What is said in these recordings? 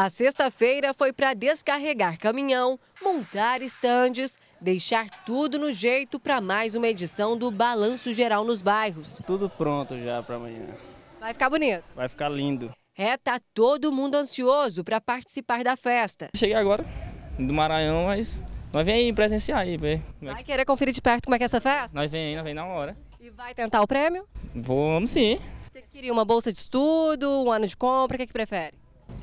A sexta-feira foi para descarregar caminhão, montar estandes, deixar tudo no jeito para mais uma edição do Balanço Geral nos Bairros. Tudo pronto já para amanhã. Vai ficar bonito. Vai ficar lindo. É, tá todo mundo ansioso para participar da festa. Cheguei agora do Maranhão, mas nós vem aí presenciar aí, ver. É vai querer conferir de perto como é que é essa festa? Nós vem, nós vem na hora. E vai tentar o prêmio? Vamos sim. Você queria uma bolsa de estudo, um ano de compra, o que, é que prefere?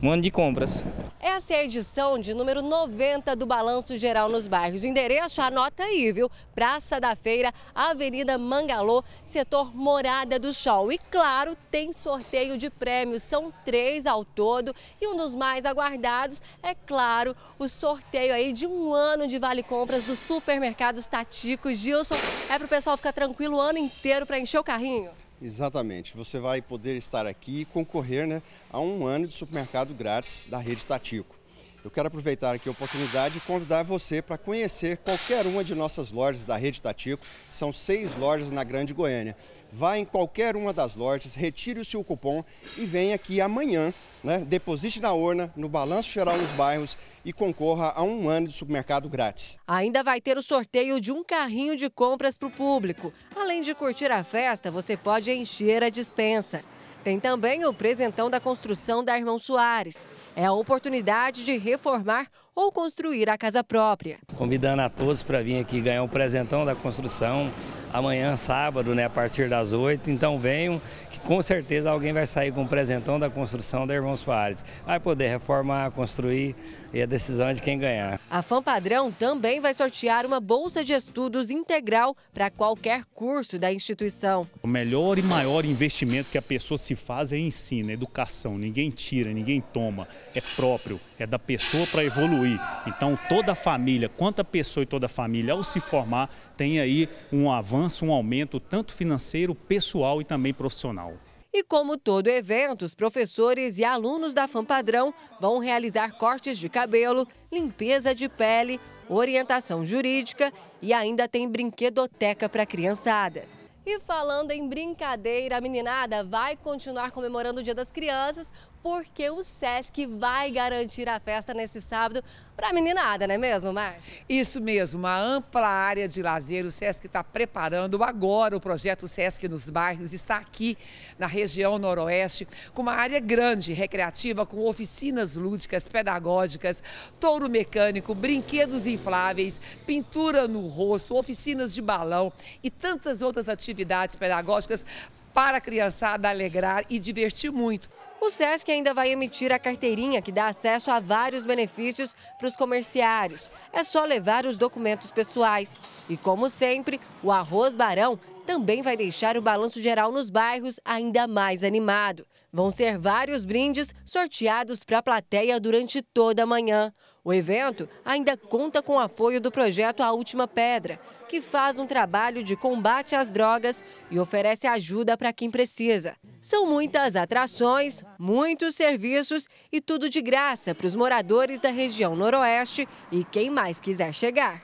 um ano de compras. Essa é a edição de número 90 do Balanço Geral nos Bairros. O endereço, anota aí, viu? Praça da Feira, Avenida Mangalô, setor Morada do Sol. E claro, tem sorteio de prêmios, são três ao todo. E um dos mais aguardados é, claro, o sorteio aí de um ano de Vale Compras do supermercado Tatico. Gilson, é para o pessoal ficar tranquilo o ano inteiro para encher o carrinho? Exatamente. Você vai poder estar aqui e concorrer né, a um ano de supermercado grátis da rede Tatico. Eu quero aproveitar aqui a oportunidade e convidar você para conhecer qualquer uma de nossas lojas da Rede Tatico. São seis lojas na Grande Goiânia. Vá em qualquer uma das lojas, retire o seu cupom e venha aqui amanhã, né? Deposite na urna, no Balanço Geral nos Bairros e concorra a um ano de supermercado grátis. Ainda vai ter o sorteio de um carrinho de compras para o público. Além de curtir a festa, você pode encher a dispensa. Tem também o presentão da construção da Irmão Soares. É a oportunidade de reformar ou construir a casa própria. Convidando a todos para vir aqui ganhar um presentão da construção, amanhã, sábado, né, a partir das 8. Então venham, que com certeza alguém vai sair com um presentão da construção da Irmão Soares. Vai poder reformar, construir e a decisão é de quem ganhar. A FAM Padrão também vai sortear uma bolsa de estudos integral para qualquer curso da instituição. O melhor e maior investimento que a pessoa se faz é ensino, é educação. Ninguém tira, ninguém toma. É próprio, é da pessoa para evoluir. Então toda a família, quanta pessoa e toda a família, ao se formar, tem aí um avanço um aumento tanto financeiro, pessoal e também profissional. E como todo evento, os professores e alunos da FAM Padrão vão realizar cortes de cabelo, limpeza de pele, orientação jurídica e ainda tem brinquedoteca para a criançada. E falando em brincadeira, a meninada vai continuar comemorando o Dia das Crianças porque o SESC vai garantir a festa nesse sábado para a meninada, não é mesmo, Mar? Isso mesmo, uma ampla área de lazer. O SESC está preparando agora o projeto SESC nos bairros, está aqui na região noroeste, com uma área grande, recreativa, com oficinas lúdicas, pedagógicas, touro mecânico, brinquedos infláveis, pintura no rosto, oficinas de balão e tantas outras atividades atividades pedagógicas para a criançada alegrar e divertir muito. O SESC ainda vai emitir a carteirinha que dá acesso a vários benefícios para os comerciários. É só levar os documentos pessoais. E como sempre, o Arroz Barão também vai deixar o balanço geral nos bairros ainda mais animado. Vão ser vários brindes sorteados para a plateia durante toda a manhã. O evento ainda conta com o apoio do projeto A Última Pedra, que faz um trabalho de combate às drogas e oferece ajuda para quem precisa. São muitas atrações, muitos serviços e tudo de graça para os moradores da região Noroeste e quem mais quiser chegar.